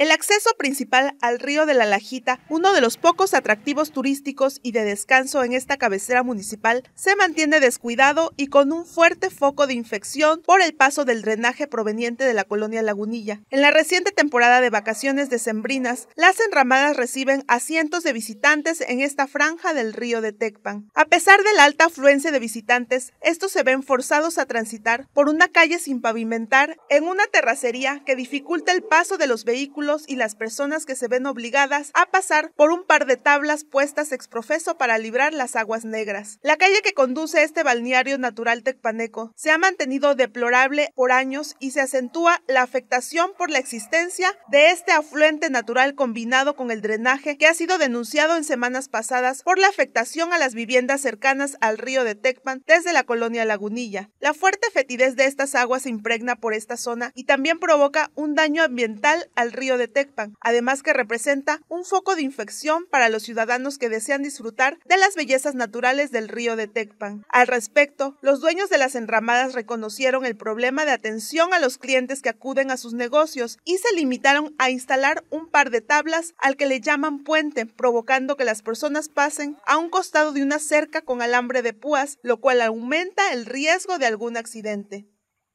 El acceso principal al río de la Lajita, uno de los pocos atractivos turísticos y de descanso en esta cabecera municipal, se mantiene descuidado y con un fuerte foco de infección por el paso del drenaje proveniente de la colonia Lagunilla. En la reciente temporada de vacaciones decembrinas, las enramadas reciben a cientos de visitantes en esta franja del río de Tecpan. A pesar de la alta afluencia de visitantes, estos se ven forzados a transitar por una calle sin pavimentar en una terracería que dificulta el paso de los vehículos y las personas que se ven obligadas a pasar por un par de tablas puestas exprofeso para librar las aguas negras. La calle que conduce este balneario natural tecpaneco se ha mantenido deplorable por años y se acentúa la afectación por la existencia de este afluente natural combinado con el drenaje que ha sido denunciado en semanas pasadas por la afectación a las viviendas cercanas al río de Tecpan desde la colonia Lagunilla. La fuerte fetidez de estas aguas se impregna por esta zona y también provoca un daño ambiental al río de Tecpan, además que representa un foco de infección para los ciudadanos que desean disfrutar de las bellezas naturales del río de Tecpan. Al respecto, los dueños de las enramadas reconocieron el problema de atención a los clientes que acuden a sus negocios y se limitaron a instalar un par de tablas al que le llaman puente, provocando que las personas pasen a un costado de una cerca con alambre de púas, lo cual aumenta el riesgo de algún accidente.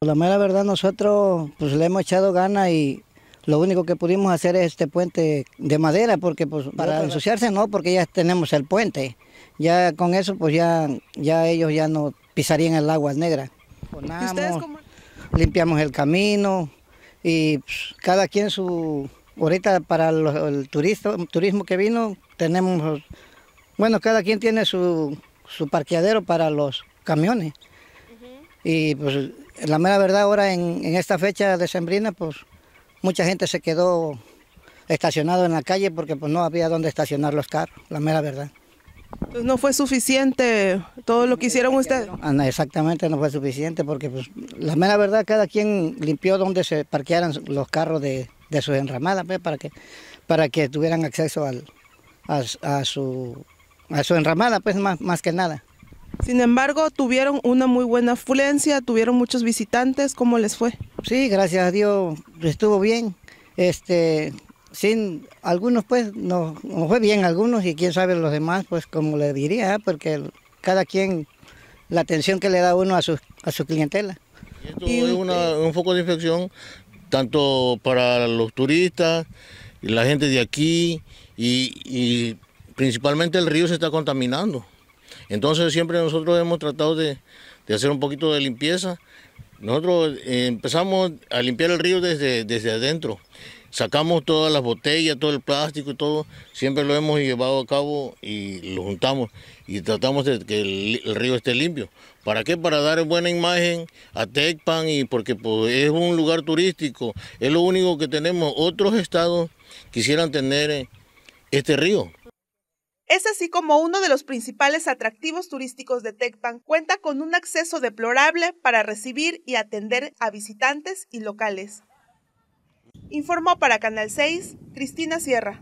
La mera verdad nosotros pues le hemos echado gana y lo único que pudimos hacer es este puente de madera, porque pues, para ensuciarse no, porque ya tenemos el puente. Ya con eso, pues ya, ya ellos ya no pisarían el agua negra. limpiamos el camino y pues, cada quien su... Ahorita para el turismo, turismo que vino tenemos... Bueno, cada quien tiene su, parqueadero para los camiones. Y pues la mera verdad ahora en, en esta fecha decembrina, pues mucha gente se quedó estacionado en la calle porque pues no había dónde estacionar los carros, la mera verdad. no fue suficiente todo lo que hicieron ustedes. Ah, exactamente, no fue suficiente porque pues, la mera verdad cada quien limpió donde se parquearan los carros de, su enramada pues, para que para que tuvieran acceso a, su, su enramada, pues más, más que nada. Sin embargo, tuvieron una muy buena afluencia, tuvieron muchos visitantes, ¿cómo les fue? Sí, gracias a Dios estuvo bien. Este, sin algunos pues nos, fue bien algunos y quién sabe los demás pues como le diría, ¿eh? porque cada quien la atención que le da uno a su, a su clientela. Esto es un foco de infección tanto para los turistas, la gente de aquí y, principalmente el río se está contaminando. Entonces siempre nosotros hemos tratado de, de hacer un poquito de limpieza nosotros eh, empezamos a limpiar el río desde, desde adentro. Sacamos todas las botellas, todo el plástico y todo. Siempre lo hemos llevado a cabo y lo juntamos y tratamos de que el, río esté limpio. ¿Para qué? Para dar buena imagen a Tecpan y porque pues, es un lugar turístico. Es lo único que tenemos. Otros estados quisieran tener eh, este río. Es así como uno de los principales atractivos turísticos de Tecpan cuenta con un acceso deplorable para recibir y atender a visitantes y locales. Informó para Canal 6 Cristina Sierra.